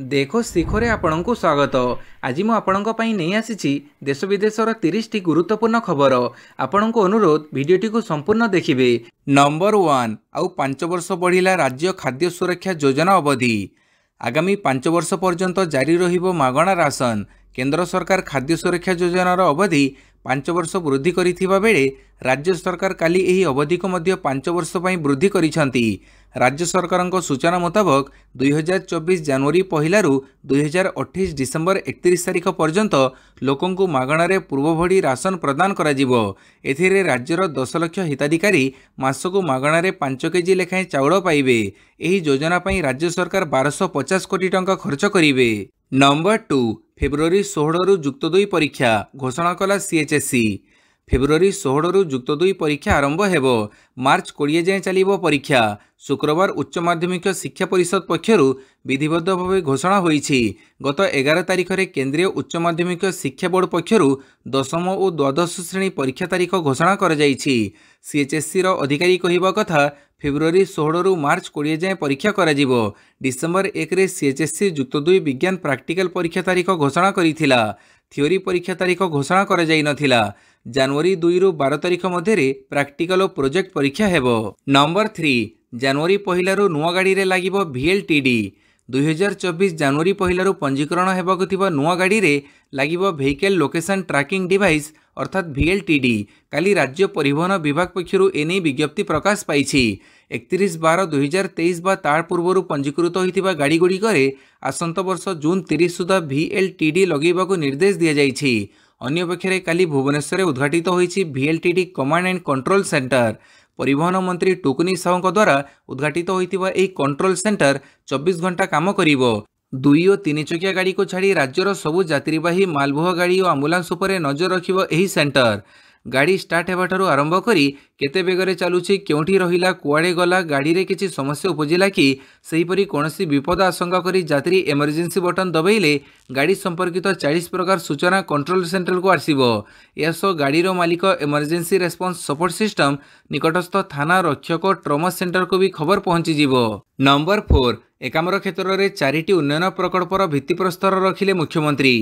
ଦେଖୋ ଶିଖରେ ଆପଣଙ୍କୁ ସ୍ୱାଗତ ଆଜି ମୁଁ ଆପଣଙ୍କ ପାଇଁ ନେଇ ଆସିଛି ଦେଶ ବିଦେଶର ତିରିଶଟି ଗୁରୁତ୍ୱପୂର୍ଣ୍ଣ ଖବର ଆପଣଙ୍କୁ ଅନୁରୋଧ ଭିଡ଼ିଓଟିକୁ ସମ୍ପୂର୍ଣ୍ଣ ଦେଖିବେ ନମ୍ବର ୱାନ୍ ଆଉ ପାଞ୍ଚ ବର୍ଷ ବଢ଼ିଲା ରାଜ୍ୟ ଖାଦ୍ୟ ସୁରକ୍ଷା ଯୋଜନା ଅବଧି ଆଗାମୀ ପାଞ୍ଚ ବର୍ଷ ପର୍ଯ୍ୟନ୍ତ ଜାରି ରହିବ ମାଗଣା ରାସନ କେନ୍ଦ୍ର ସରକାର ଖାଦ୍ୟ ସୁରକ୍ଷା ଯୋଜନାର ଅବଧି ପାଞ୍ଚ ବର୍ଷ ବୃଦ୍ଧି କରିଥିବା ବେଳେ ରାଜ୍ୟ ସରକାର କାଲି ଏହି ଅବଧିକୁ ମଧ୍ୟ ପାଞ୍ଚ ବର୍ଷ ପାଇଁ ବୃଦ୍ଧି କରିଛନ୍ତି ରାଜ୍ୟ ସରକାରଙ୍କ ସୂଚନା ମୁତାବକ ଦୁଇହଜାର ଚବିଶ ଜାନୁଆରୀ ପହିଲାରୁ ଦୁଇହଜାର ଅଠେଇଶ ଡିସେମ୍ବର ଏକତିରିଶ ତାରିଖ ପର୍ଯ୍ୟନ୍ତ ଲୋକଙ୍କୁ ମାଗଣାରେ ପୂର୍ବଭଳି ରାସନ ପ୍ରଦାନ କରାଯିବ ଏଥିରେ ରାଜ୍ୟର ଦଶ ଲକ୍ଷ ହିତାଧିକାରୀ ମାସକୁ ମାଗଣାରେ ପାଞ୍ଚ କେଜି ଲେଖାଏଁ ଚାଉଳ ପାଇବେ ଏହି ଯୋଜନା ପାଇଁ ରାଜ୍ୟ ସରକାର ବାରଶହ ପଚାଶ କୋଟି ଟଙ୍କା ଖର୍ଚ୍ଚ କରିବେ ନମ୍ବର ଟୁ ଫେବୃଆରୀ ଷୋହଳରୁ ଯୁକ୍ତ ଦୁଇ ପରୀକ୍ଷା ଘୋଷଣା କଲା ସିଏଚ୍ଏସ୍ସି ফেব্রুয়ারি ষোহরু যুক্ত দুই পরীক্ষা আরম্ভ হব মার্চ কোড়ি যায় চালিব পরীক্ষা শুক্রবার উচ্চ মাধ্যমিক শিক্ষা পরিষদ পক্ষর বিধিবদ্ধভাবে ঘোষণা হয়েছে গত এগার তারিখের কেন্দ্রীয় উচ্চ মাধ্যমিক শিক্ষা বোর্ড পক্ষর দশম ও দ্বাদশ শ্রেণী পরীক্ষা তারিখ ঘোষণা করা যাই সিএচএসসির অধিকারী কহিবা কথা ফেব্রুয়ারি ষোহরু মার্চ কোড়ি যায় পরীক্ষা করা যাব ডিসেম্বর একরে সিএচএসসি যুক্ত দুই বিজ্ঞান প্রাক্টিকাল পরীক্ষা তারিখ ঘোষণা করে থিওরি পরীক্ষা তারিখ ঘোষণা করা যাই নথিলা ଜାନୁଆରୀ ଦୁଇରୁ ବାର ତାରିଖ ମଧ୍ୟରେ ପ୍ରାକ୍ଟିକାଲ ଓ ପ୍ରୋଜେକ୍ଟ ପରୀକ୍ଷା ହେବ ନମ୍ବର ଥ୍ରୀ ଜାନୁଆରୀ ପହିଲାରୁ ନୂଆ ଗାଡ଼ିରେ ଲାଗିବ ଭିଏଲ୍ଟିଡି ଦୁଇହଜାର ଚବିଶ ଜାନୁଆରୀ ପହିଲାରୁ ପଞ୍ଜୀକରଣ ହେବାକୁ ଥିବା ନୂଆ ଗାଡ଼ିରେ ଲାଗିବ ଭେହିକେଲ୍ ଲୋକେସନ୍ ଟ୍ରାକିଂ ଡିଭାଇସ୍ ଅର୍ଥାତ୍ ଭିଏଲ୍ଟିଡି କାଲି ରାଜ୍ୟ ପରିବହନ ବିଭାଗ ପକ୍ଷରୁ ଏନେଇ ବିଜ୍ଞପ୍ତି ପ୍ରକାଶ ପାଇଛି ଏକତିରିଶ ବାର ଦୁଇହଜାର ତେଇଶ ବା ତା ପୂର୍ବରୁ ପଞ୍ଜୀକୃତ ହୋଇଥିବା ଗାଡ଼ିଗୁଡ଼ିକରେ ଆସନ୍ତା ବର୍ଷ ଜୁନ୍ ତିରିଶ ସୁଦ୍ଧା ଭିଏଲ୍ଟିଡି ଲଗାଇବାକୁ ନିର୍ଦ୍ଦେଶ ଦିଆଯାଇଛି অন্যপক্ষে কালি ভুবনেশ্বরে উদ্ঘাটিত হয়েছে VLTD command and control centre পরিবহন মন্ত্রী টুকুনি সাউঙ্ দ্বারা উদ্ঘাটিত হয়েছে এই কন্ট্রোল সেন্টার চব্বিশ ঘণ্টা কাম করব দুই ও তিন চকিয়া গাড়ি ছাড়ি রাজ্যর সবু যাত্রীবাহী মালবহ গাড়ি ও আম্বুলান্স উপরে নজর রাখব এই সেন্টার ଗାଡ଼ି ଷ୍ଟାର୍ଟ ହେବାଠାରୁ ଆରମ୍ଭ କରି କେତେ ବେଗରେ ଚାଲୁଛି କେଉଁଠି ରହିଲା କୁଆଡ଼େ ଗଲା ଗାଡ଼ିରେ କିଛି ସମସ୍ୟା ଉପୁଜିଲା କି ସେହିପରି କୌଣସି ବିପଦ ଆଶଙ୍କା କରି ଯାତ୍ରୀ ଏମର୍ଜେନ୍ସି ବଟନ୍ ଦବାଇଲେ ଗାଡ଼ି ସମ୍ପର୍କିତ ଚାଳିଶ ପ୍ରକାର ସୂଚନା କଣ୍ଟ୍ରୋଲ ସେଣ୍ଟରକୁ ଆସିବ ଏହା ସହ ଗାଡ଼ିର ମାଲିକ ଏମର୍ଜେନ୍ସି ରେସ୍ପନ୍ସ ସପୋର୍ଟ ସିଷ୍ଟମ୍ ନିକଟସ୍ଥ ଥାନା ରକ୍ଷକ ଟ୍ରମା ସେଣ୍ଟରକୁ ବି ଖବର ପହଞ୍ଚିଯିବ ନମ୍ବର ଫୋର୍ ଏକାମ୍ର କ୍ଷେତ୍ରରେ ଚାରିଟି ଉନ୍ନୟନ ପ୍ରକଳ୍ପର ଭିତ୍ତିପ୍ରସ୍ତର ରଖିଲେ ମୁଖ୍ୟମନ୍ତ୍ରୀ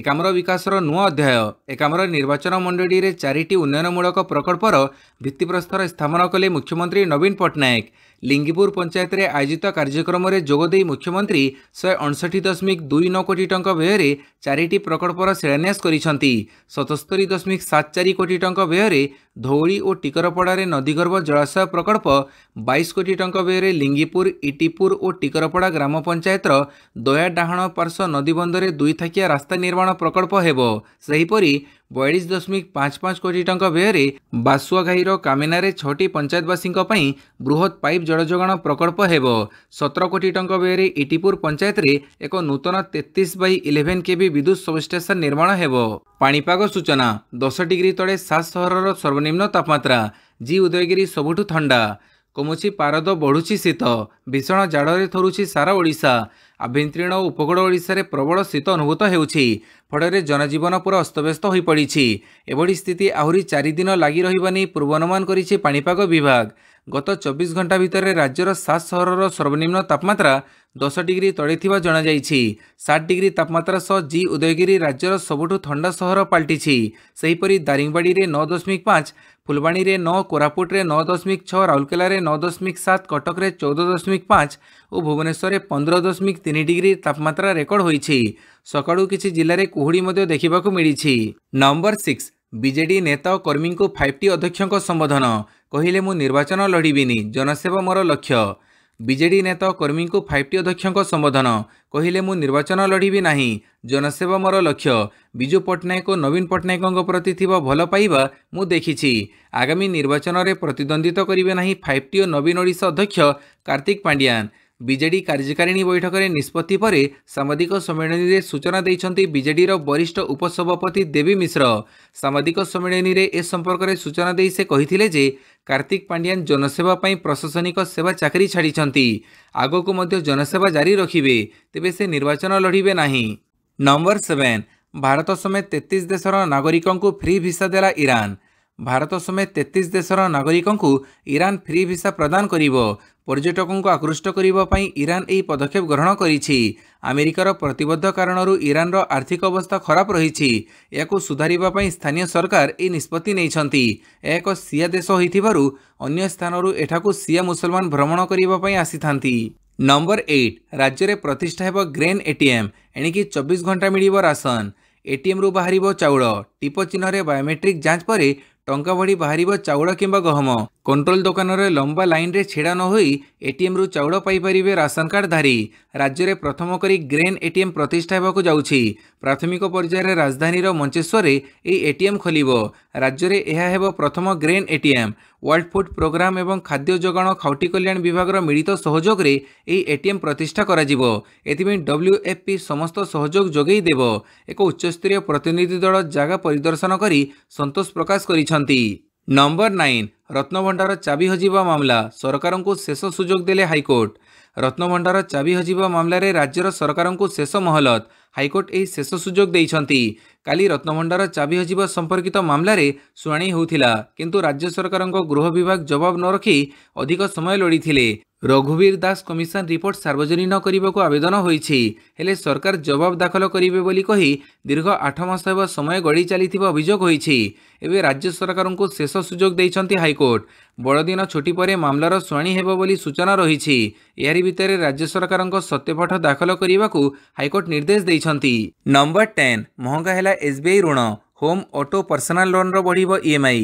ଏକାମର ବିକାଶର ନୂଆ ଅଧ୍ୟାୟ ଏକାମର ନିର୍ବାଚନ ମଣ୍ଡଳୀରେ ଚାରିଟି ଉନ୍ନୟନମୂଳକ ପ୍ରକଳ୍ପର ଭିତ୍ତିପ୍ରସ୍ତର ସ୍ଥାପନ କଲେ ମୁଖ୍ୟମନ୍ତ୍ରୀ ନବୀନ ପଟ୍ଟନାୟକ ଲିଙ୍ଗିପୁର ପଞ୍ଚାୟତରେ ଆୟୋଜିତ କାର୍ଯ୍ୟକ୍ରମରେ ଯୋଗଦେଇ ମୁଖ୍ୟମନ୍ତ୍ରୀ ଶହେ ଅଣଷଠି ଦଶମିକ ଦୁଇ ନଅ କୋଟି ଟଙ୍କା ବ୍ୟୟରେ ଚାରିଟି ପ୍ରକଳ୍ପର ଶିଳାନ୍ୟାସ କରିଛନ୍ତି ସତସ୍ତରୀ ଦଶମିକ ସାତ ଚାରି କୋଟି ଟଙ୍କା ବ୍ୟୟରେ ଧଉଳି ଓ ଟିକରପଡ଼ାରେ ନଦୀଗର୍ଭ ଜଳାଶୟ ପ୍ରକଳ୍ପ ବାଇଶ କୋଟି ଟଙ୍କା ବ୍ୟୟରେ ଲିଙ୍ଗିପୁର ଇଟିପୁର ଓ ଟିକରପଡ଼ା ଗ୍ରାମ ପଞ୍ଚାୟତର ଦୟା ଡାହାଣ ପାର୍ଶ୍ୱ ନଦୀବନ୍ଧରେ ଦୁଇଥାକିଆ ରାସ୍ତା ନିର୍ମାଣ ପ୍ରକଳ୍ପ ହେବ ସେହିପରି ବୟାଳିଶ ଦଶମିକ ପାଞ୍ଚ ପାଞ୍ଚ କୋଟି ଟଙ୍କା ବ୍ୟୟରେ ବାସୁଆଘାଇର କାମିନାରେ ଛଅଟି ପଞ୍ଚାୟତବାସୀଙ୍କ ପାଇଁ ବୃହତ୍ ପାଇପ୍ ଜଳଯୋଗାଣ ପ୍ରକଳ୍ପ ହେବ ସତର କୋଟି ଟଙ୍କା ବ୍ୟୟରେ ଇଟିପୁର ପଞ୍ଚାୟତରେ ଏକ ନୂତନ ତେତିଶ ବାଇ ଇଲେଭେନ୍ କେବି ବିଦ୍ୟୁତ୍ ସବ୍ଷ୍ଟେସନ୍ ନିର୍ମାଣ ହେବ ପାଣିପାଗ ସୂଚନା ଦଶ ଡିଗ୍ରୀ ତଳେ ସାତ ସହରର ସର୍ବନିମ୍ନ ତାପମାତ୍ରା ଜି ଉଦୟଗିରି ସବୁଠୁ ଥଣ୍ଡା କମୁଛି ପାରଦ ବଢ଼ୁଛି ଶୀତ ଭୀଷଣ ଜାଡ଼ରେ ଥରୁଛି ସାରା ଓଡ଼ିଶା ଆଭ୍ୟନ୍ତରୀଣ ଓ ଉପକୂଳ ଓଡ଼ିଶାରେ ପ୍ରବଳ ଶୀତ ଅନୁଭୂତ ହେଉଛି ଫଳରେ ଜନଜୀବନ ପୁରା ଅସ୍ତବ୍ୟସ୍ତ ହୋଇପଡ଼ିଛି ଏଭଳି ସ୍ଥିତି ଆହୁରି ଚାରିଦିନ ଲାଗି ରହିବା ନେଇ ପୂର୍ବାନୁମାନ କରିଛି ପାଣିପାଗ ବିଭାଗ ଗତ ଚବିଶ ଘଣ୍ଟା ଭିତରେ ରାଜ୍ୟର ସାତ ସହରର ସର୍ବନିମ୍ନ ତାପମାତ୍ରା দশ ডিগ্রি তলে থাকা জনাযাই সাত ডিগ্রি তাপমাত্রা সহ জি উদয়গিরি রাজ্যর সবুঠু থা সহর পাল্টিছি সেইপরি দারিংবাড়ি ন দশমিক পাঁচ ফুলবাণীরে ন কোরাপুটে ন দশমিক ছ রাউরকেলার ন দশমিক সাত কটকরে চৌদ দশমিক পাঁচ ও ভুবনেশ্বরে পনেরো দশমিক তিন ডিগ্রি তাপমাত্রা রেকর্ড হয়েছে সকালু কিছু জেলার কুহুড়ি মধ্যে দেখা মিছে নম্বর সিক্স বিজেডি নেতা ও কর্মী ফাইভ টি অধ্যক্ষ সম্বোধন কহিলে মু নির্বাচন লড়বিনি জনসেবা মোর লক্ষ্য ବିଜେଡ଼ି ନେତା ଓ କର୍ମୀଙ୍କୁ ଫାଇଭ୍ ଟି ଅଧ୍ୟକ୍ଷଙ୍କ ସମ୍ବୋଧନ କହିଲେ ମୁଁ ନିର୍ବାଚନ ଲଢ଼ିବି ନାହିଁ ଜନସେବା ମୋର ଲକ୍ଷ୍ୟ ବିଜୁ ପଟ୍ଟନାୟକ ଓ ନବୀନ ପଟ୍ଟନାୟକଙ୍କ ପ୍ରତି ଥିବା ଭଲ ପାଇବା ମୁଁ ଦେଖିଛି ଆଗାମୀ ନିର୍ବାଚନରେ ପ୍ରତିଦ୍ୱନ୍ଦିତ କରିବେ ନାହିଁ ଫାଇଭ୍ ଟି ଓ ନବୀନ ଓଡ଼ିଶା ଅଧ୍ୟକ୍ଷ କାର୍ତ୍ତିକ ପାଣ୍ଡିଆନ ବିଜେଡି କାର୍ଯ୍ୟକାରିଣୀ ବୈଠକରେ ନିଷ୍ପତ୍ତି ପରେ ସାମ୍ବାଦିକ ସମ୍ମିଳନୀରେ ସୂଚନା ଦେଇଛନ୍ତି ବିଜେଡ଼ିର ବରିଷ୍ଠ ଉପସଭାପତି ଦେବୀ ମିଶ୍ର ସାମ୍ବାଦିକ ସମ୍ମିଳନୀରେ ଏ ସମ୍ପର୍କରେ ସୂଚନା ଦେଇ ସେ କହିଥିଲେ ଯେ କାର୍ତ୍ତିକ ପାଣ୍ଡିଆନ୍ ଜନସେବା ପାଇଁ ପ୍ରଶାସନିକ ସେବା ଚାକିରି ଛାଡ଼ିଛନ୍ତି ଆଗକୁ ମଧ୍ୟ ଜନସେବା ଜାରି ରଖିବେ ତେବେ ସେ ନିର୍ବାଚନ ଲଢ଼ିବେ ନାହିଁ ନମ୍ବର ସେଭେନ୍ ଭାରତ ସମେତ ତେତିଶ ଦେଶର ନାଗରିକଙ୍କୁ ଫ୍ରି ଭିସା ଦେଲା ଇରାନ ଭାରତ ସମେତ ତେତିଶ ଦେଶର ନାଗରିକଙ୍କୁ ଇରାନ ଫ୍ରି ଭିସା ପ୍ରଦାନ କରିବ ପର୍ଯ୍ୟଟକଙ୍କୁ ଆକୃଷ୍ଟ କରିବା ପାଇଁ ଇରାନ୍ ଏହି ପଦକ୍ଷେପ ଗ୍ରହଣ କରିଛି ଆମେରିକାର ପ୍ରତିବଦ୍ଧ କାରଣରୁ ଇରାନ୍ର ଆର୍ଥିକ ଅବସ୍ଥା ଖରାପ ରହିଛି ଏହାକୁ ସୁଧାରିବା ପାଇଁ ସ୍ଥାନୀୟ ସରକାର ଏହି ନିଷ୍ପତ୍ତି ନେଇଛନ୍ତି ଏହା ଏକ ସିଆ ଦେଶ ହୋଇଥିବାରୁ ଅନ୍ୟ ସ୍ଥାନରୁ ଏଠାକୁ ସିଆ ମୁସଲମାନ ଭ୍ରମଣ କରିବା ପାଇଁ ଆସିଥାନ୍ତି ନମ୍ବର ଏଇଟ୍ ରାଜ୍ୟରେ ପ୍ରତିଷ୍ଠା ହେବ ଗ୍ରେନ୍ ଏଟିଏମ୍ ଏଣିକି ଚବିଶ ଘଣ୍ଟା ମିଳିବ ରାସନ ଏଟିଏମ୍ରୁ ବାହାରିବ ଚାଉଳ ଟିପ ଚିହ୍ନରେ ବାୟୋମେଟ୍ରିକ୍ ଯାଞ୍ଚ ପରେ ଟଙ୍କା ଭଳି ବାହାରିବ ଚାଉଳ କିମ୍ବା ଗହମ କଣ୍ଟ୍ରୋଲ ଦୋକାନରେ ଲମ୍ବା ଲାଇନ୍ରେ ଛିଡ଼ା ନ ହୋଇ ଏଟିଏମ୍ରୁ ଚାଉଳ ପାଇପାରିବେ ରାସନ କାର୍ଡ଼ଧାରୀ ରାଜ୍ୟରେ ପ୍ରଥମ କରି ଗ୍ରେନ୍ ଏଟିଏମ୍ ପ୍ରତିଷ୍ଠା ହେବାକୁ ଯାଉଛି ପ୍ରାଥମିକ ପର୍ଯ୍ୟାୟରେ ରାଜଧାନୀର ମଞ୍ଚେଶ୍ୱରରେ ଏହି ଏଟିଏମ୍ ଖୋଲିବ ରାଜ୍ୟରେ ଏହା ହେବ ପ୍ରଥମ grain ATM world food programme ଏବଂ ଖାଦ୍ୟ ଯୋଗାଣ ଖାଉଟି କଲ୍ୟାଣ ବିଭାଗର ମିଳିତ ସହଯୋଗରେ ଏହି ଏଟିଏମ୍ ପ୍ରତିଷ୍ଠା କରାଯିବ ଏଥିପାଇଁ ଡବ୍ଲ୍ୟୁଏଫ୍ପି ସମସ୍ତ ସହଯୋଗ ଯୋଗାଇ ଦେବ ଏକ ଉଚ୍ଚସ୍ତରୀୟ ପ୍ରତିନିଧି ଦଳ ଜାଗା ପରିଦର୍ଶନ କରି ସନ୍ତୋଷ ପ୍ରକାଶ କରିଛନ୍ତି ନମ୍ବର ନାଇନ୍ ରତ୍ନଭଣ୍ଡାର ଚାବି ହଜିବା ମାମଲା ସରକାରଙ୍କୁ ଶେଷ ସୁଯୋଗ ଦେଲେ ହାଇକୋର୍ଟ ରତ୍ନଭଣ୍ଡାର ଚାବି ହଜିବା ମାମଲାରେ ରାଜ୍ୟର ସରକାରଙ୍କୁ ଶେଷ ମହଲତ ହାଇକୋର୍ଟ ଏହି ଶେଷ ସୁଯୋଗ ଦେଇଛନ୍ତି କାଲି ରତ୍ନଭଣ୍ଡାର ଚାବି ହଜିବା ସମ୍ପର୍କିତ ମାମଲାରେ ଶୁଣାଣି ହେଉଥିଲା କିନ୍ତୁ ରାଜ୍ୟ ସରକାରଙ୍କ ଗୃହ ବିଭାଗ ଜବାବ ନ ରଖି ଅଧିକ ସମୟ ଲୋଡ଼ିଥିଲେ ରଘୁବୀର ଦାସ କମିଶନ ରିପୋର୍ଟ ସାର୍ବଜନୀନ କରିବାକୁ ଆବେଦନ ହୋଇଛି ହେଲେ ସରକାର ଜବାବ ଦାଖଲ କରିବେ ବୋଲି କହି ଦୀର୍ଘ ଆଠ ମାସ ହେବ ସମୟ ଗଡ଼ି ଚାଲିଥିବା ଅଭିଯୋଗ ହୋଇଛି ଏବେ ରାଜ୍ୟ ସରକାରଙ୍କୁ ଶେଷ ସୁଯୋଗ ଦେଇଛନ୍ତି ହାଇକୋର୍ଟ ବଡ଼ଦିନ ଛୁଟି ପରେ ମାମଲାର ଶୁଣାଣି ହେବ ବୋଲି ସୂଚନା ରହିଛି ଏହାରି ଭିତରେ ରାଜ୍ୟ ସରକାରଙ୍କ ସତ୍ୟପାଠ ଦାଖଲ କରିବାକୁ ହାଇକୋର୍ଟ ନିର୍ଦ୍ଦେଶ ଦେଇଛନ୍ତି ଦେଇଛନ୍ତି ନମ୍ବର ଟେନ୍ ମହଙ୍ଗା ହେଲା ଏସ୍ବିଆଇ ଋଣ ହୋମ୍ ଅଟୋ ପର୍ସନାଲ ଲୋନ୍ର ବଢ଼ିବ ଇଏମ୍ଆଇ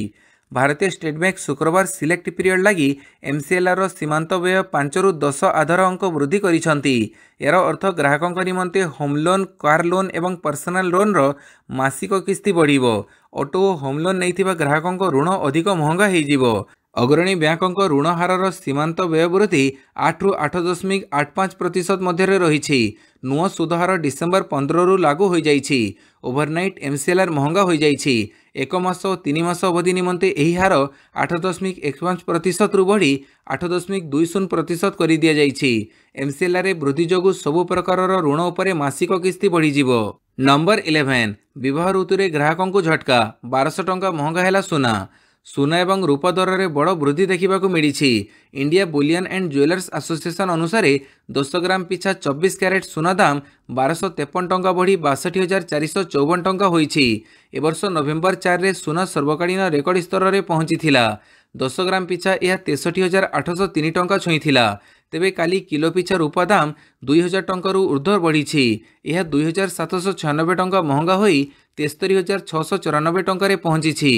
ଭାରତୀୟ ଷ୍ଟେଟ୍ ବ୍ୟାଙ୍କ ଶୁକ୍ରବାର ସିଲେକ୍ଟ ପିରିୟଡ୍ ଲାଗି ଏମ୍ସିଏଲ୍ଆର୍ର ସୀମାନ୍ତ ବ୍ୟୟ ପାଞ୍ଚରୁ ଦଶ ଆଧାର ଅଙ୍କ ବୃଦ୍ଧି କରିଛନ୍ତି ଏହାର ଅର୍ଥ ଗ୍ରାହକଙ୍କ ନିମନ୍ତେ ହୋମ୍ ଲୋନ୍ କାର୍ ଲୋନ୍ ଏବଂ ପର୍ସନାଲ ଲୋନ୍ର ମାସିକ କିସ୍ତି ବଢ଼ିବ ଅଟୋ ଓ ହୋମ୍ ଲୋନ୍ ନେଇଥିବା ଗ୍ରାହକଙ୍କ ଋଣ ଅଧିକ ମହଙ୍ଗା ହୋଇଯିବ ଅଗ୍ରଣୀ ବ୍ୟାଙ୍କଙ୍କ ଋଣ ହାରର ସୀମାନ୍ତ ବ୍ୟୟ ବୃଦ୍ଧି ଆଠରୁ ଆଠ ଦଶମିକ ଆଠ ପାଞ୍ଚ ପ୍ରତିଶତ ମଧ୍ୟରେ ରହିଛି ନୂଆ ସୁଧହାର ଡିସେମ୍ବର ପନ୍ଦରରୁ ଲାଗୁ ହୋଇଯାଇଛି ଓଭରନାଇଟ୍ ଏମ୍ସିଏଲ୍ଆର୍ ମହଙ୍ଗା ହୋଇଯାଇଛି ଏକ ମାସ ଓ ତିନି ମାସ ଅବଧି ନିମନ୍ତେ ଏହି ହାର ଆଠ ଦଶମିକ ଏକ ପାଞ୍ଚ ପ୍ରତିଶତରୁ ବଢ଼ି ଆଠ ଦଶମିକ ଦୁଇ ଶୂନ ପ୍ରତିଶତ କରିଦିଆଯାଇଛି ଏମ୍ସିଏଲ୍ଆର୍ରେ ବୃଦ୍ଧି ଯୋଗୁଁ ସବୁ ପ୍ରକାରର ଋଣ ଉପରେ ମାସିକ କିସ୍ତି ବଢ଼ିଯିବ ନମ୍ବର ଇଲେଭେନ୍ ବିବାହ ଋତୁରେ ଗ୍ରାହକଙ୍କୁ ଝଟକା ବାରଶହ ଟଙ୍କା ମହଙ୍ଗା ହେଲା ସୁନା সোনা এবং রূপা দরের বড় বৃদ্ধি দেখা মিছে India bullion and jewellers association অনুসারে দশ গ্রাম পিছা চব্বিশ ক্যারেট সোনা দাম বারশ তেপন টঙ্কা বড়ি বাষট্টি হাজার চারিশ চৌবন টঙ্কা হয়েছে এবর্ষ নভেম্বর চারে সোনা সর্বকালীন রেকর্ড স্তরের পৌঁছি দশ গ্রাম পিছা এ তেষট্টি হাজার আঠশ তিন টঙ্কা ছুঁই তেবে কালি কিলো পিছা রূপা দাম দুই হাজার টঙ্কার ঊর্ধ্ব বড়ি এ দুই হাজার সাতশ ছয়ানবে টঙ্কা মহঙ্গা হয়ে ତେସ୍ତରୀ ହଜାର ଛଅଶହ ଚଉରାନବେ ଟଙ୍କାରେ ପହଞ୍ଚିଛି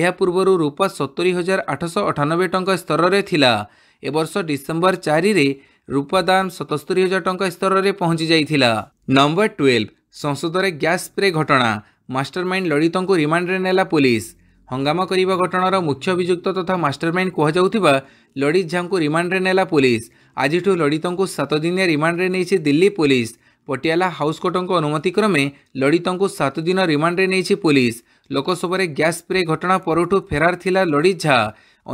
ଏହା ପୂର୍ବରୁ ରୂପା ସତୁରି ହଜାର ଆଠଶହ ଅଠାନବେ ଟଙ୍କା ସ୍ତରରେ ଥିଲା ଏବର୍ଷ ଡିସେମ୍ବର ଚାରିରେ ରୂପା ଦାମ ସତସ୍ତରୀ ହଜାର ଟଙ୍କା ସ୍ତରରେ ପହଞ୍ଚି ଯାଇଥିଲା ନମ୍ବର ଟୁଏଲ୍ଭ ସଂସଦରେ ଗ୍ୟାସ୍ ସ୍ପ୍ରେ ଘଟଣା ମାଷ୍ଟରମାଇଣ୍ଡ ଲଳିତଙ୍କୁ ରିମାଣ୍ଡରେ ନେଲା ପୋଲିସ ହଙ୍ଗାମା କରିବା ଘଟଣାର ମୁଖ୍ୟ ଅଭିଯୁକ୍ତ ତଥା ମାଷ୍ଟରମାଇଣ୍ଡ କୁହାଯାଉଥିବା ଲଳିତ ଝାଙ୍କୁ ରିମାଣ୍ଡରେ ନେଲା ପୋଲିସ ଆଜିଠୁ ଲଳିତଙ୍କୁ ସାତ ଦିନିଆ ରିମାଣ୍ଡରେ ନେଇଛି ଦିଲ୍ଲୀ ପୋଲିସ ପଟିଆଲା ହାଉସ୍ କୋର୍ଟଙ୍କ ଅନୁମତି କ୍ରମେ ଲଡ଼ିତଙ୍କୁ ସାତ ଦିନ ରିମାଣ୍ଡରେ ନେଇଛି ପୁଲିସ୍ ଲୋକସଭାରେ ଗ୍ୟାସ୍ ସ୍ପ୍ରେ ଘଟଣା ପରଠୁ ଫେରାର ଥିଲା ଲଡ଼ିତ ଝା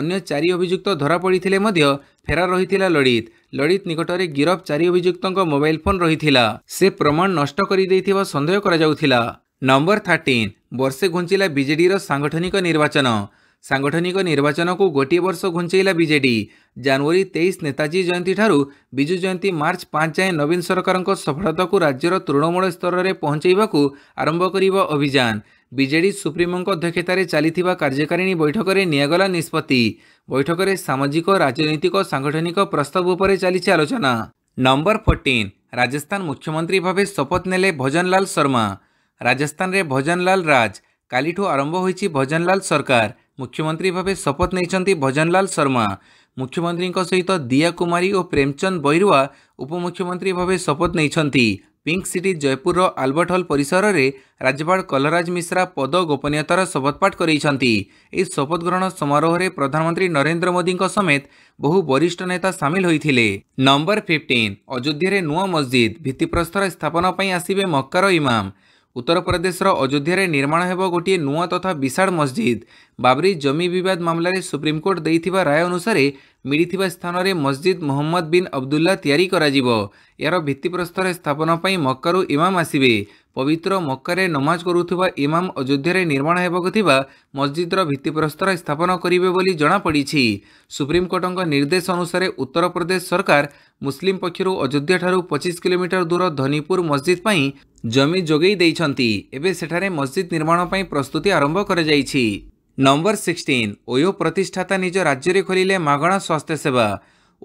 ଅନ୍ୟ ଚାରି ଅଭିଯୁକ୍ତ ଧରାପଡ଼ିଥିଲେ ମଧ୍ୟ ଫେରାର ରହିଥିଲା ଲଡ଼ିତ ଲଡ଼ିତ ନିକଟରେ ଗିରଫ ଚାରି ଅଭିଯୁକ୍ତଙ୍କ ମୋବାଇଲ୍ ଫୋନ୍ ରହିଥିଲା ସେ ପ୍ରମାଣ ନଷ୍ଟ କରିଦେଇଥିବା ସନ୍ଦେହ କରାଯାଉଥିଲା ନମ୍ବର ଥାର୍ଟିନ୍ ବର୍ଷେ ଘୁଞ୍ଚିଲା ବିଜେଡ଼ିର ସାଂଗଠନିକ ନିର୍ବାଚନ ସାଙ୍ଗଠନିକ ନିର୍ବାଚନକୁ ଗୋଟିଏ ବର୍ଷ ଘୁଞ୍ଚେଇଲା ବିଜେଡି ଜାନୁଆରୀ ତେଇଶ ନେତାଜୀ ଜୟନ୍ତୀଠାରୁ ବିଜୁ ଜୟନ୍ତୀ ମାର୍ଚ୍ଚ ପାଞ୍ଚ ଯାଏଁ ନବୀନ ସରକାରଙ୍କ ସଫଳତାକୁ ରାଜ୍ୟର ତୃଣମୂଳ ସ୍ତରରେ ପହଞ୍ଚାଇବାକୁ ଆରମ୍ଭ କରିବ ଅଭିଯାନ ବିଜେଡି ସୁପ୍ରିମୋଙ୍କ ଅଧ୍ୟକ୍ଷତାରେ ଚାଲିଥିବା କାର୍ଯ୍ୟକାରିଣୀ ବୈଠକରେ ନିଆଗଲା ନିଷ୍ପତ୍ତି ବୈଠକରେ ସାମାଜିକ ରାଜନୈତିକ ସାଙ୍ଗଠନିକ ପ୍ରସ୍ତାବ ଉପରେ ଚାଲିଛି ଆଲୋଚନା ନମ୍ବର ଫୋର୍ଟିନ୍ ରାଜସ୍ଥାନ ମୁଖ୍ୟମନ୍ତ୍ରୀ ଭାବେ ଶପଥ ନେଲେ ଭଜନଲାଲ ଶର୍ମା ରାଜସ୍ଥାନରେ ଭଜନଲାଲ ରାଜ କାଲିଠୁ ଆରମ୍ଭ ହୋଇଛି ଭଜନଲାଲ ସରକାର मुख्यमंत्री भाव शपथ नै भजनलाल शर्मा मुख्यमन्त्री सहित दिया कुमारी प्रेमचन्द बैरुवा उपमुख्यमंत्री भावे शपथ नै पिंक सिटी जयपुर र आलबर्ट हल परिसरे कलराज मिश्रा पद गोपनीयतार शपथ पाठ गराइन् य शपथ ग्रहण प्रधानमंत्री नरेंद्र मोदी को समेत बहु वरिष्ठ नेता सामल हुँदै नम्बर फिफ्टिन अयोध्ययर नुआ मस्जिद भित्तिप्रस्तर स्थापना आसि म इमाम ଉତ୍ତରପ୍ରଦେଶର ଅଯୋଧ୍ୟାରେ ନିର୍ମାଣ ହେବ ଗୋଟିଏ ନୂଆ ତଥା ବିଶାଳ ମସଜିଦ୍ ବାବରି ଜମି ବିବାଦ ମାମଲାରେ ସୁପ୍ରିମକୋର୍ଟ ଦେଇଥିବା ରାୟ ଅନୁସାରେ ମିଳିଥିବା ସ୍ଥାନରେ ମସଜିଦ୍ ମହମ୍ମଦ ବିନ୍ ଅବଦୁଲ୍ଲା ତିଆରି କରାଯିବ ଏହାର ଭିତ୍ତିପ୍ରସ୍ତର ସ୍ଥାପନ ପାଇଁ ମକାରୁ ଇମାମ ଆସିବେ ପବିତ୍ର ମକାରେ ନମାଜ କରୁଥିବା ଇମାମ ଅଯୋଧ୍ୟାରେ ନିର୍ମାଣ ହେବାକୁ ଥିବା ମସଜିଦ୍ର ଭିତ୍ତିପ୍ରସ୍ତର ସ୍ଥାପନ କରିବେ ବୋଲି ଜଣାପଡ଼ିଛି ସୁପ୍ରିମକୋର୍ଟଙ୍କ ନିର୍ଦ୍ଦେଶ ଅନୁସାରେ ଉତ୍ତରପ୍ରଦେଶ ସରକାର ମୁସଲିମ ପକ୍ଷରୁ ଅଯୋଧ୍ୟାଠାରୁ ପଚିଶ କିଲୋମିଟର ଦୂର ଧନିପୁର ମସଜିଦ୍ ପାଇଁ ଜମି ଯୋଗାଇ ଦେଇଛନ୍ତି ଏବେ ସେଠାରେ ମସଜିଦ୍ ନିର୍ମାଣ ପାଇଁ ପ୍ରସ୍ତୁତି ଆରମ୍ଭ କରାଯାଇଛି ନମ୍ବର ସିକ୍ସଟିନ୍ ଓୟୋ ପ୍ରତିଷ୍ଠାତା ନିଜ ରାଜ୍ୟରେ ଖୋଲିଲେ ମାଗଣା ସ୍ୱାସ୍ଥ୍ୟସେବା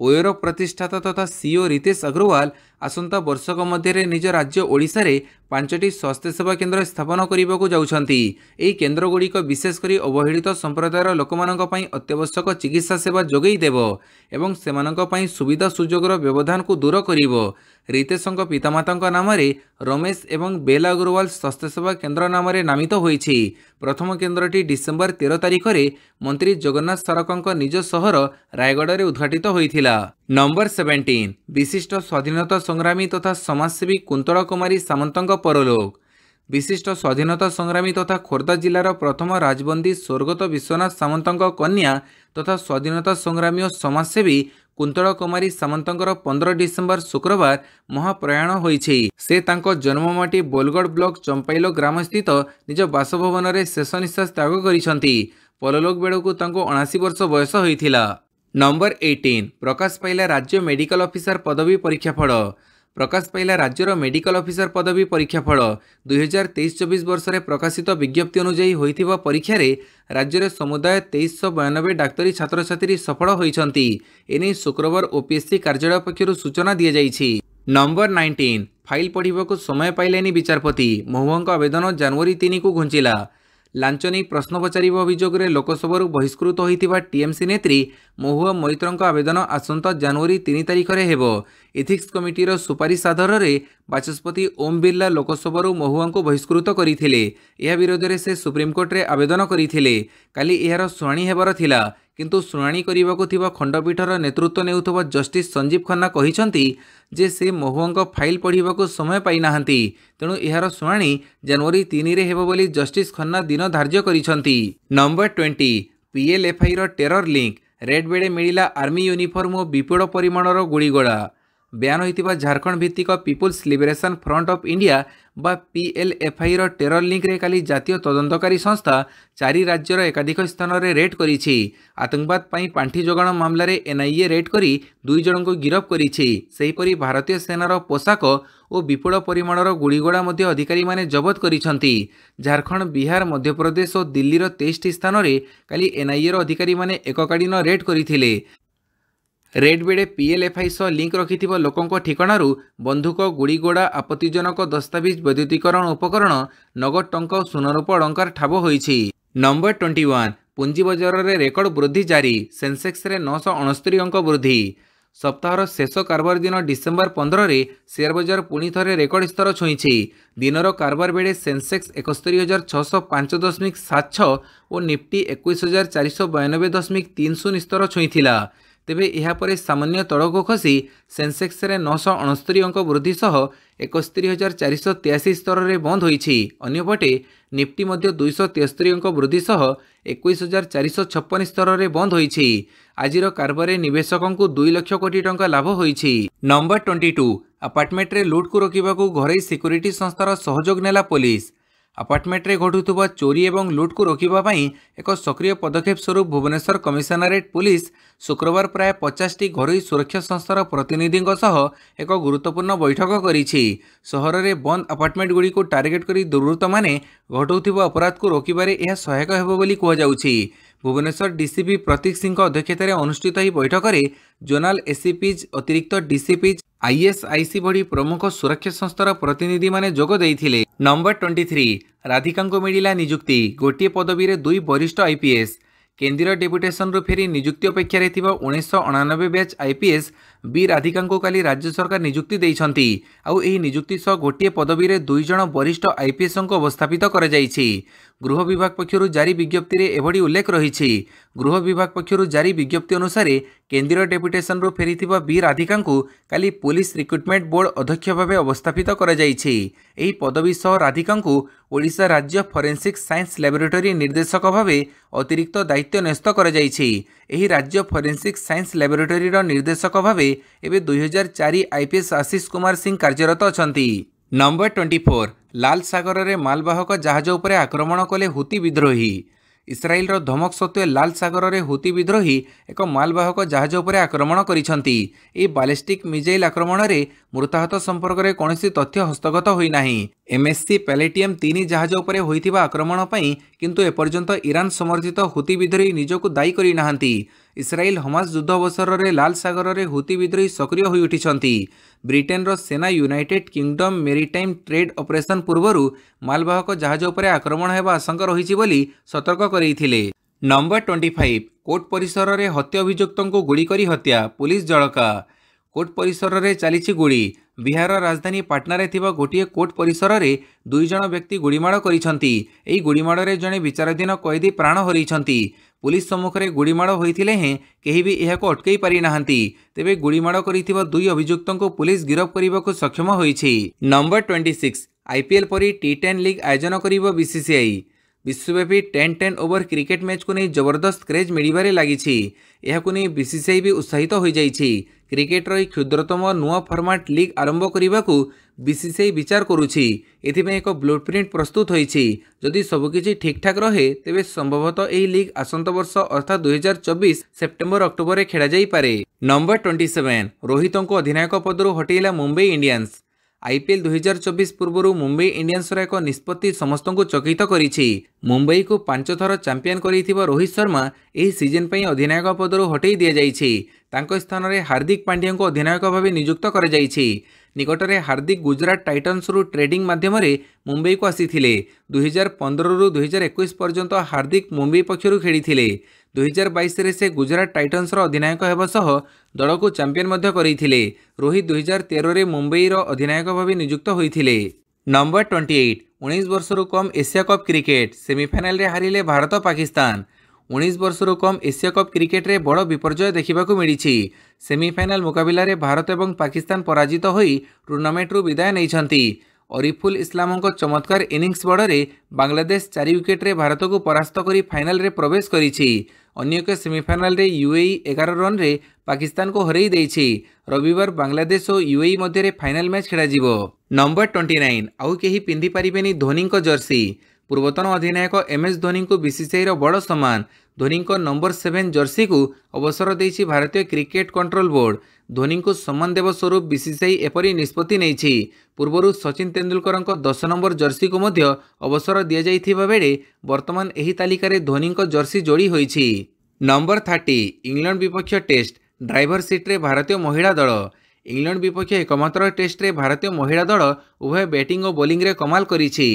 ଓୟୋର ପ୍ରତିଷ୍ଠାତା ତଥା ସିଇଓ ରିତେଶ ଅଗ୍ରୱାଲ ଆସନ୍ତା ବର୍ଷକ ମଧ୍ୟରେ ନିଜ ରାଜ୍ୟ ଓଡ଼ିଶାରେ ପାଞ୍ଚଟି ସ୍ୱାସ୍ଥ୍ୟସେବା କେନ୍ଦ୍ର ସ୍ଥାପନ କରିବାକୁ ଯାଉଛନ୍ତି ଏହି କେନ୍ଦ୍ରଗୁଡ଼ିକ ବିଶେଷ କରି ଅବହେଳିତ ସମ୍ପ୍ରଦାୟର ଲୋକମାନଙ୍କ ପାଇଁ ଅତ୍ୟାବଶ୍ୟକ ଚିକିତ୍ସା ସେବା ଯୋଗାଇ ଦେବ ଏବଂ ସେମାନଙ୍କ ପାଇଁ ସୁବିଧା ସୁଯୋଗର ବ୍ୟବଧାନକୁ ଦୂର କରିବ ରିତେଶଙ୍କ ପିତାମାତାଙ୍କ ନାମରେ ରମେଶ ଏବଂ ବେଲ ଅଗ୍ରୱାଲ ସ୍ୱାସ୍ଥ୍ୟସେବା କେନ୍ଦ୍ର ନାମରେ ନାମିତ ହୋଇଛି ପ୍ରଥମ କେନ୍ଦ୍ରଟି ଡିସେମ୍ବର ତେର ତାରିଖରେ ମନ୍ତ୍ରୀ ଜଗନ୍ନାଥ ସରକଙ୍କ ନିଜ ସହର ରାୟଗଡ଼ାରେ ଉଦ୍ଘାଟିତ ହୋଇଥିଲା ନମ୍ବର ସେଭେଣ୍ଟିନ୍ ବିଶିଷ୍ଟ ସ୍ୱାଧୀନତା ସଂଗ୍ରାମୀ ତଥା ସମାଜସେବୀ କୁନ୍ତଳ କୁମାରୀ ସାମନ୍ତଙ୍କ ପରଲୋକ ବିଶିଷ୍ଟ ସ୍ୱାଧୀନତା ସଂଗ୍ରାମୀ ତଥା ଖୋର୍ଦ୍ଧା ଜିଲ୍ଲାର ପ୍ରଥମ ରାଜବନ୍ଦୀ ସ୍ୱର୍ଗତ ବିଶ୍ୱନାଥ ସାମନ୍ତଙ୍କ କନ୍ୟା ତଥା ସ୍ୱାଧୀନତା ସଂଗ୍ରାମୀ ଓ ସମାଜସେବୀ କୁନ୍ତଳ କୁମାରୀ ସାମନ୍ତଙ୍କର ପନ୍ଦର ଡିସେମ୍ବର ଶୁକ୍ରବାର ମହାପ୍ରୟାଣ ହୋଇଛି ସେ ତାଙ୍କ ଜନ୍ମମାଟି ବୋଲଗଡ଼ ବ୍ଲକ ଚମ୍ପାଇଲୋ ଗ୍ରାମସ୍ଥିତ ନିଜ ବାସଭବନରେ ଶେଷ ନିଶ୍ୱାସ ତ୍ୟାଗ କରିଛନ୍ତି ପରଲୋକ ବେଳକୁ ତାଙ୍କୁ ଅଣାଅଶୀ ବର୍ଷ ବୟସ ହୋଇଥିଲା ନମ୍ବର ଏଇଟିନ୍ ପ୍ରକାଶ ପାଇଲା ରାଜ୍ୟ ମେଡିକାଲ ଅଫିସର ପଦବୀ ପରୀକ୍ଷାଫଳ ପ୍ରକାଶ ପାଇଲା ରାଜ୍ୟର ମେଡିକାଲ ଅଫିସର ପଦବୀ ପରୀକ୍ଷାଫଳ ଦୁଇହଜାର ତେଇଶ ଚବିଶ ବର୍ଷରେ ପ୍ରକାଶିତ ବିଜ୍ଞପ୍ତି ଅନୁଯାୟୀ ହୋଇଥିବା ପରୀକ୍ଷାରେ ରାଜ୍ୟରେ ସମୁଦାୟ ତେଇଶଶହ ବୟାନବେ ଡାକ୍ତରୀ ଛାତ୍ରଛାତ୍ରୀ ସଫଳ ହୋଇଛନ୍ତି ଏନେଇ ଶୁକ୍ରବାର ଓପିଏସ୍ସି କାର୍ଯ୍ୟାଳୟ ପକ୍ଷରୁ ସୂଚନା ଦିଆଯାଇଛି ନମ୍ବର ନାଇଣ୍ଟିନ୍ ଫାଇଲ୍ ପଢ଼ିବାକୁ ସମୟ ପାଇଲେନି ବିଚାରପତି ମହୁଆଙ୍କ ଆବେଦନ ଜାନୁଆରୀ ତିନିକୁ ଘୁଞ୍ଚିଲା ଲାଞ୍ଚ ନେଇ ପ୍ରଶ୍ନ ପଚାରିବା ଅଭିଯୋଗରେ ଲୋକସଭାରୁ ବହିଷ୍କୃତ ହୋଇଥିବା ଟିଏମ୍ସି ନେତ୍ରୀ ମହୁଆ ମୈତ୍ରଙ୍କ ଆବେଦନ ଆସନ୍ତା ଜାନୁଆରୀ ତିନି ତାରିଖରେ ହେବ ଏଥିକ୍ସ କମିଟିର ସୁପାରିଶ ଆଧାରରେ ବାଚସ୍ପତି ଓମ୍ ବିର୍ଲା ଲୋକସଭାରୁ ମହୁଆଙ୍କୁ ବହିଷ୍କୃତ କରିଥିଲେ ଏହା ବିରୋଧରେ ସେ ସୁପ୍ରିମକୋର୍ଟରେ ଆବେଦନ କରିଥିଲେ କାଲି ଏହାର ଶୁଣାଣି ହେବାର ଥିଲା କିନ୍ତୁ ଶୁଣାଣି କରିବାକୁ ଥିବା ଖଣ୍ଡପୀଠର ନେତୃତ୍ୱ ନେଉଥିବା ଜଷ୍ଟିସ୍ ସଞ୍ଜୀବ ଖନ୍ନା କହିଛନ୍ତି ଯେ ସେ ମହୁଆଙ୍କ ଫାଇଲ୍ ପଢ଼ିବାକୁ ସମୟ ପାଇନାହାନ୍ତି ତେଣୁ ଏହାର ଶୁଣାଣି ଜାନୁଆରୀ ତିନିରେ ହେବ ବୋଲି ଜଷ୍ଟିସ୍ ଖନ୍ନା ଦିନ ଧାର୍ଯ୍ୟ କରିଛନ୍ତି ନମ୍ବର ଟ୍ୱେଣ୍ଟି ପିଏଲ୍ଏଫ୍ଆଇର ଟେରର୍ ଲିଙ୍କ୍ ରେଡ୍ବେଡ଼େ ମିଳିଲା ଆର୍ମି ୟୁନିଫର୍ମ ଓ ବିପୁଳ ପରିମାଣର ଗୁଳିଗୋଳା ବ୍ୟାନ୍ ହୋଇଥିବା ଝାଡ଼ଖଣ୍ଡ ଭିତ୍ତିକ people's liberation front of India ବା ପିଏଲ୍ଏଫ୍ଆଇର ଟେରର ଲିଙ୍କ୍ରେ କାଲି ଜାତୀୟ ତଦନ୍ତକାରୀ ସଂସ୍ଥା ଚାରି ରାଜ୍ୟର ଏକାଧିକ ସ୍ଥାନରେ ରେଡ୍ କରିଛି ଆତଙ୍କବାଦ ପାଇଁ ପାଣ୍ଠି ଯୋଗାଣ ମାମଲାରେ ଏନ୍ଆଇଏ ରେଡ୍ କରି ଦୁଇ ଜଣଙ୍କୁ ଗିରଫ କରିଛି ସେହିପରି ଭାରତୀୟ ସେନାର ପୋଷାକ ଓ ବିପୁଳ ପରିମାଣର ଗୁଳିଗୋଳା ମଧ୍ୟ ଅଧିକାରୀମାନେ ଜବତ କରିଛନ୍ତି ଝାଡ଼ଖଣ୍ଡ ବିହାର ମଧ୍ୟପ୍ରଦେଶ ଓ ଦିଲ୍ଲୀର ତେଇଶଟି ସ୍ଥାନରେ କାଲି ଏନ୍ଆଇଏର ଅଧିକାରୀମାନେ ଏକକାଳୀନ ରେଡ୍ କରିଥିଲେ ରେଡ୍ବେଡ୍ ପିଏଲ୍ଏଫ୍ଆଇ ସହ ଲିଙ୍କ୍ ରଖିଥିବା ଲୋକଙ୍କ ଠିକଣାରୁ ବନ୍ଧୁକ ଗୁଳିଗୋଡ଼ା ଆପତ୍ତିଜନକ ଦସ୍ତାବିଜ ବୈଦ୍ୟୁତିକରଣ ଉପକରଣ ନଗଦ ଟଙ୍କା ଓ ସୁନରୂପ ଅଳଙ୍କାର ଠାବ ହୋଇଛି ନମ୍ବର ଟ୍ୱେଣ୍ଟି ୱାନ୍ ବଜାରରେ ରେକର୍ଡ ବୃଦ୍ଧି ଜାରି ସେନ୍ସେକ୍ସରେ ନଅଶହ ଅଣସ୍ତରୀ ଅଙ୍କ ବୃଦ୍ଧି ସପ୍ତାହର ଶେଷ କାରବାର ଦିନ ଡିସେମ୍ବର ପନ୍ଦରରେ ସେୟାର ବଜାର ପୁଣି ଥରେ ରେକର୍ଡ ସ୍ତର ଛୁଇଁଛି ଦିନର କାରବାର ବେଳେ ସେନ୍ସେକ୍ସ ଏକସ୍ତରି ହଜାର ଛଅଶହ ପାଞ୍ଚ ଦଶମିକ ସାତ ଛଅ ଓ ନିଫ୍ଟି ଏକୋଇଶ ହଜାର ଚାରିଶହ ବୟାନବେ ଦଶମିକ ତିନି ଶୂନ ସ୍ତର ଛୁଇଁଥିଲା ତେବେ ଏହାପରେ ସାମାନ୍ୟ ତଳକୁ ଖସି ସେନ୍ସେକ୍ସରେ ନଅଶହ ଅଣସ୍ତରୀ ଅଙ୍କ ବୃଦ୍ଧି ସହ ଏକସ୍ତରୀ ହଜାର ଚାରିଶହ ତେୟାଅଶୀ ସ୍ତରରେ ବନ୍ଦ ହୋଇଛି ଅନ୍ୟପଟେ ନିଫ୍ଟି ମଧ୍ୟ ଦୁଇଶହ ତେସ୍ତରୀ ଅଙ୍କ ବୃଦ୍ଧି ସହ ଏକୋଇଶ ହଜାର ଚାରିଶହ ଛପନ ସ୍ତରରେ ବନ୍ଦ ହୋଇଛି ଆଜିର କାରବାରରେ ନିବେଶକଙ୍କୁ ଦୁଇ ଲକ୍ଷ କୋଟି ଟଙ୍କା ଲାଭ ହୋଇଛି ନମ୍ବର ଟ୍ୱେଣ୍ଟି ଟୁ ଆପାର୍ଟମେଣ୍ଟରେ ଲୁଟ୍କୁ ରୋକିବାକୁ ଘରୋଇ ସିକ୍ୟୁରିଟି ସଂସ୍ଥାର ସହଯୋଗ ନେଲା ପୋଲିସ অ্যাপার্টমেন্টরে ঘটুতবা চোরি এবং লুটକୁ ৰকিব পাৰাই এক সক্ৰিয় পদক্ষেপৰ ৰূপ ভূৱনেশ্বৰ কমিছনাৰেট পুলিছ শুক্ৰবাৰ প্ৰায় 50 টা ঘৰীৰ সুৰক্ষয় সংস্থাৰ প্ৰতিনিধিৰ লগত এক গুৰুত্বপূৰ্ণ বৈঠক কৰিছে চহৰৰে বন্ধ এপাৰ্টমেণ্ট গুৰি ক টার্গেট কৰি দূৰৰত মানে ঘটোউতিবা অপৰাতক ৰকিবৰে এই সহায়ক হ'ব বুলি কোৱা যাওঁছি ভুবনেশ্বর ডিসিপি প্রতীক সিংহ অধ্যক্ষতায় অনুষ্ঠিত এই বৈঠকরে জোনাল এসিপিজ অতিরিক্ত ডিসিপিজ আইএসআইসি ভি প্রমুখ সুরক্ষা সংস্থার প্রতিনিধি মানে যোগ দিয়ে নম্বর টোয়েন্টি থ্রি রাধিকা মিলা নিযুক্তি গোটিয়ে পদবীরে দুই বরিষ্ঠ আইপিএস কেন্দ্রীয় ডেপুটেসনু ফেরি নিযুক্তি অপেক্ষার উনিশশো অনানবে ব্যাচ আইপিএস বি রাধিকা কাল রাজ্য সরকার নিযুক্তি দিয়েছেন আউ এই নিযুক্তি সহ গোটিয়ে পদবীরে দুইজন বরিষ্ঠ আইপিএস অবস্থাপিত করা যাই ଗୃହ ବିଭାଗ ପକ୍ଷରୁ ଜାରି ବିଜ୍ଞପ୍ତିରେ ଏଭଳି ଉଲ୍ଲେଖ ରହିଛି ଗୃହ ବିଭାଗ ପକ୍ଷରୁ ଜାରି ବିଜ୍ଞପ୍ତି ଅନୁସାରେ କେନ୍ଦ୍ରୀୟ ଡେପୁଟେସନରୁ ଫେରିଥିବା ବି ରାଧିକାଙ୍କୁ କାଲି ପୋଲିସ ରିକ୍ରୁଟମେଣ୍ଟ ବୋର୍ଡ ଅଧ୍ୟକ୍ଷ ଭାବେ ଅବସ୍ଥାପିତ କରାଯାଇଛି ଏହି ପଦବୀ ସହ ରାଧିକାଙ୍କୁ ଓଡ଼ିଶା ରାଜ୍ୟ ଫରେନ୍ସିକ୍ ସାଇନ୍ସ ଲାବୋରେଟୋରୀ ନିର୍ଦ୍ଦେଶକ ଭାବେ ଅତିରିକ୍ତ ଦାୟିତ୍ୱ ନ୍ୟସ୍ତ କରାଯାଇଛି ଏହି ରାଜ୍ୟ ଫରେନ୍ସିକ୍ ସାଇନ୍ସ ଲାବୋରେଟୋରୀର ନିର୍ଦ୍ଦେଶକ ଭାବେ ଏବେ ଦୁଇହଜାର ଚାରି ଆଇପିଏସ୍ ଆଶିଷ କୁମାର ସିଂ କାର୍ଯ୍ୟରତ ଅଛନ୍ତି ନମ୍ବର ଟ୍ୱେଣ୍ଟି ଫୋର୍ ଲାଲ ସାଗରରେ ମାଲବାହକ ଜାହାଜ ଉପରେ ଆକ୍ରମଣ କଲେ ହୁତି ବିଦ୍ରୋହୀ ଇସ୍ରାଏଲ୍ର ଧମକ ସତ୍ତ୍ୱେ ଲାଲ ସାଗରରେ ହୁତି ବିଦ୍ରୋହୀ ଏକ ମାଲବାହକ ଜାହାଜ ଉପରେ ଆକ୍ରମଣ କରିଛନ୍ତି ଏହି ବାଲିଷ୍ଟିକ୍ ମିଜାଇଲ୍ ଆକ୍ରମଣରେ ମୃତାହତ ସମ୍ପର୍କରେ କୌଣସି ତଥ୍ୟ ହସ୍ତଗତ ହୋଇନାହିଁ ଏମ୍ଏସ୍ସି ପ୍ୟାଲେଟିୟମ୍ ତିନି ଜାହାଜ ଉପରେ ହୋଇଥିବା ଆକ୍ରମଣ ପାଇଁ କିନ୍ତୁ ଏପର୍ଯ୍ୟନ୍ତ ଇରାନ୍ ସମର୍ଥିତ ହୁତି ବିଦ୍ରୋହୀ ନିଜକୁ ଦାୟୀ କରିନାହାନ୍ତି ଇସ୍ରାଏଲ ହମାସ ଯୁଦ୍ଧ ଅବସରରେ ଲାଲ ସାଗରରେ ହୁତି ବିଦ୍ରୋହୀ ସକ୍ରିୟ ହୋଇଉଠିଛନ୍ତି ବ୍ରିଟେନ୍ର ସେନା United Kingdom maritime trade operation ପୂର୍ବରୁ ମାଲବାହକ ଜାହାଜ ଉପରେ ଆକ୍ରମଣ ହେବା ଆଶଙ୍କା ରହିଛି ବୋଲି ସତର୍କ କରାଇଥିଲେ ନମ୍ବର ଟ୍ୱେଣ୍ଟି ଫାଇଭ୍ କୋର୍ଟ ପରିସରରେ ହତ୍ୟା ଅଭିଯୁକ୍ତଙ୍କୁ ଗୁଳି କରି ହତ୍ୟା ପୁଲିସ୍ ଜଳକା କୋର୍ଟ ପରିସରରେ ଚାଲିଛି ଗୁଳି ବିହାର ରାଜଧାନୀ ପାଟନାରେ ଥିବା ଗୋଟିଏ କୋର୍ଟ ପରିସରରେ ଦୁଇ ଜଣ ବ୍ୟକ୍ତି ଗୁଳିମାଡ଼ କରିଛନ୍ତି ଏହି ଗୁଳିମାଡ଼ରେ ଜଣେ ବିଚାରାଧୀନ କଏଦୀ ପ୍ରାଣ ହରାଇଛନ୍ତି ପୁଲିସ ସମ୍ମୁଖରେ ଗୁଳିମାଡ଼ ହୋଇଥିଲେ ହେଁ କେହି ବି ଏହାକୁ ଅଟକାଇ ପାରିନାହାନ୍ତି ତେବେ ଗୁଳିମାଡ଼ କରିଥିବା ଦୁଇ ଅଭିଯୁକ୍ତଙ୍କୁ ପୁଲିସ ଗିରଫ କରିବାକୁ ସକ୍ଷମ ହୋଇଛି ନମ୍ବର ଟ୍ୱେଣ୍ଟି ସିକ୍ସ ଆଇପିଏଲ୍ ପରି ଟି ଟେନ୍ ଲିଗ୍ ଆୟୋଜନ କରିବ ବିସିସିଆଇ ବିଶ୍ୱବ୍ୟାପୀ ଟେନ୍ ଟେନ୍ ଓଭର କ୍ରିକେଟ୍ ମ୍ୟାଚ୍କୁ ନେଇ ଜବରଦସ୍ତ କ୍ରେଜ୍ ମିଳିବାରେ ଲାଗିଛି ଏହାକୁ ନେଇ ବିସିସିଆଇ ବି ଉତ୍ସାହିତ ହୋଇଯାଇଛି କ୍ରିକେଟ୍ର ଏହି କ୍ଷୁଦ୍ରତମ ନୂଆ ଫର୍ମାଟ୍ ଲିଗ୍ ଆରମ୍ଭ କରିବାକୁ ବିସିସିଆଇ ବିଚାର କରୁଛି ଏଥିପାଇଁ ଏକ ବ୍ଲୁ ପ୍ରିଣ୍ଟ ପ୍ରସ୍ତୁତ ହୋଇଛି ଯଦି ସବୁକିଛି ଠିକ୍ଠାକ୍ ରହେ ତେବେ ସମ୍ଭବତଃ ଏହି ଲିଗ୍ ଆସନ୍ତା ବର୍ଷ ଅର୍ଥାତ୍ ଦୁଇହଜାର ଚବିଶ ସେପ୍ଟେମ୍ବର ଅକ୍ଟୋବରରେ ଖେଳାଯାଇପାରେ ନମ୍ବର ଟ୍ୱେଣ୍ଟି ସେଭେନ୍ ରୋହିତଙ୍କୁ ଅଧିନାୟକ ପଦରୁ ହଟେଇଲା ମୁମ୍ବାଇ ଇଣ୍ଡିଆନ୍ସ আইপিএল দুই হাজার চব্বিশ পূর্বর মুম্বাই ইন্ডিয়ান্সর এক নিষ্পতি সমস্ত চকিত করেছে মুম্বাইকু পাঁচ থর চাম্পিয়ন করে রোহিত শর্মা এই সিজন পাই অধিনায়ক পদর হটাই দিয়েছে তাঁর স্থানে হার্দিক পাণ্ডিয়া অধিনায়ক ভাবে নিযুক্ত করা যাইছে নিকটরে হার্দিক গুজরাট টাইটন্সরু ট্রেডিং মাধ্যমে মুম্বাইকু আসি দুই হাজার পনেরো দুই হাজার একুশ পর্যন্ত হার্দিক মুম্বাই পক্ষ খেলে ଦୁଇହଜାର ବାଇଶରେ ସେ ଗୁଜରାଟ ଟାଇଟନ୍ସର ଅଧିନାୟକ ହେବା ସହ ଦଳକୁ ଚାମ୍ପିଅନ୍ ମଧ୍ୟ କରାଇଥିଲେ ରୋହିତ ଦୁଇହଜାର ତେରରେ ମୁମ୍ବାଇର ଅଧିନାୟକ ଭାବେ ନିଯୁକ୍ତ ହୋଇଥିଲେ ନମ୍ବର ଟ୍ୱେଣ୍ଟି ଏଇଟ୍ ଉଣେଇଶ ବର୍ଷରୁ କମ୍ ଏସିଆ କପ୍ କ୍ରିକେଟ୍ ସେମିଫାଇନାଲ୍ରେ ହାରିଲେ ଭାରତ ପାକିସ୍ତାନ ଉଣେଇଶ ବର୍ଷରୁ କମ୍ ଏସିଆ କପ୍ କ୍ରିକେଟ୍ରେ ବଡ଼ ବିପର୍ଯ୍ୟୟ ଦେଖିବାକୁ ମିଳିଛି ସେମିଫାଇନାଲ୍ ମୁକାବିଲାରେ ଭାରତ ଏବଂ ପାକିସ୍ତାନ ପରାଜିତ ହୋଇ ଟୁର୍ଣ୍ଣାମେଣ୍ଟରୁ ବିଦାୟ ନେଇଛନ୍ତି অরিফুল ইসলামঙ্ক চমৎকার ইনিংস বড়রে বাংলাদেশ চারি উইকেটে ভারতকু পরাস্ত করে ফাইনালে প্রবেশ করেছে অন্য এক সেমিফাইনালে ইউএই এগারো রনরে পাকিস্তানকে হরাই দিয়েছে রবিবার বাংলাদেশ ও ইউএই মধ্যে ফাইনাল ম্যাচ খেলা যাব নম্বর টোয়েন্টি নাইন আউ কে পিঁধিপারে ধোনি জর্সি ପୂର୍ବତନ ଅଧିନାୟକ ଏମ୍ଏସ୍ ଧୋନିଙ୍କୁ ବିସିସିଆଇର ବଡ଼ ସମ୍ମାନ ଧୋନିଙ୍କ ନମ୍ବର ସେଭେନ୍ ଜର୍ସିକୁ ଅବସର ଦେଇଛି ଭାରତୀୟ କ୍ରିକେଟ୍ କଣ୍ଟ୍ରୋଲ ବୋର୍ଡ ଧୋନିଙ୍କୁ ସମ୍ମାନ ଦେବ ସ୍ୱରୂପ ବିସିସିଆଇ ଏପରି ନିଷ୍ପତ୍ତି ନେଇଛି ପୂର୍ବରୁ ସଚିନ ତେନ୍ଦୁଲକରଙ୍କ ଦଶ ନମ୍ବର ଜର୍ସିକୁ ମଧ୍ୟ ଅବସର ଦିଆଯାଇଥିବା ବେଳେ ବର୍ତ୍ତମାନ ଏହି ତାଲିକାରେ ଧୋନିଙ୍କ ଜର୍ସି ଯୋଡ଼ି ହୋଇଛି ନମ୍ବର ଥାର୍ଟି ଇଂଲଣ୍ଡ ବିପକ୍ଷ ଟେଷ୍ଟ ଡ୍ରାଇଭର ସିଟ୍ରେ ଭାରତୀୟ ମହିଳା ଦଳ ଇଂଲଣ୍ଡ ବିପକ୍ଷ ଏକମାତ୍ର ଟେଷ୍ଟରେ ଭାରତୀୟ ମହିଳା ଦଳ ଉଭୟ ବ୍ୟାଟିଂ ଓ ବୋଲିଂରେ କମାଲ କରିଛି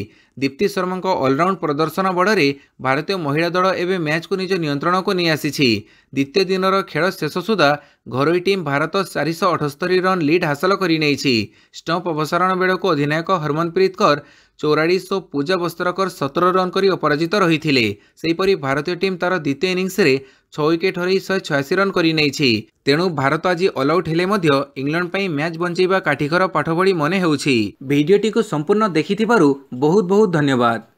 ଦୀପ୍ତି ଶର୍ମାଙ୍କ ଅଲରାଉଣ୍ଡ ପ୍ରଦର୍ଶନ ବଳରେ ଭାରତୀୟ ମହିଳା ଦଳ ଏବେ ମ୍ୟାଚ୍କୁ ନିଜ ନିୟନ୍ତ୍ରଣକୁ ନେଇ ଆସିଛି ଦ୍ୱିତୀୟ ଦିନର ଖେଳ ଶେଷ ସୁଦ୍ଧା ଘରୋଇ ଟିମ୍ ଭାରତ ଚାରିଶହ ଅଠସ୍ତରୀ ରନ୍ ଲିଡ୍ ହାସଲ କରିନେଇଛି ଷ୍ଟମ୍ପ ଅପସାରଣ ବେଳକୁ ଅଧିନାୟକ ହରମନପ୍ରୀତ କର ଚଉରାଳିଶ ଓ ପୂଜା ବସ୍ତ୍ରକର ସତର ରନ୍ କରି ଅପରାଜିତ ରହିଥିଲେ ସେହିପରି ଭାରତୀୟ ଟିମ୍ ତା'ର ଦ୍ୱିତୀୟ ଇନିଂସରେ છ વિકેટ હરાઈ શહે છયાસી રન કરી ନେଇଛି ତେଣୁ ଭାରତ ଆଜି ଅଲଆଉଟ୍ ହେଲେ ମଧ୍ୟ ଇଂଲଣ୍ଡ ପାଇଁ ମ୍ୟାଚ୍ ବଞ୍ଚାଇବା କାଠିକର ପାଠ ଭଳି ମନେ ହେଉଛି ଭିଡ଼ିଓଟିକୁ ସମ୍ପୂର୍ଣ୍ଣ ଦେଖିଥିବାରୁ ବହୁତ ବହୁତ ଧନ୍ୟବାଦ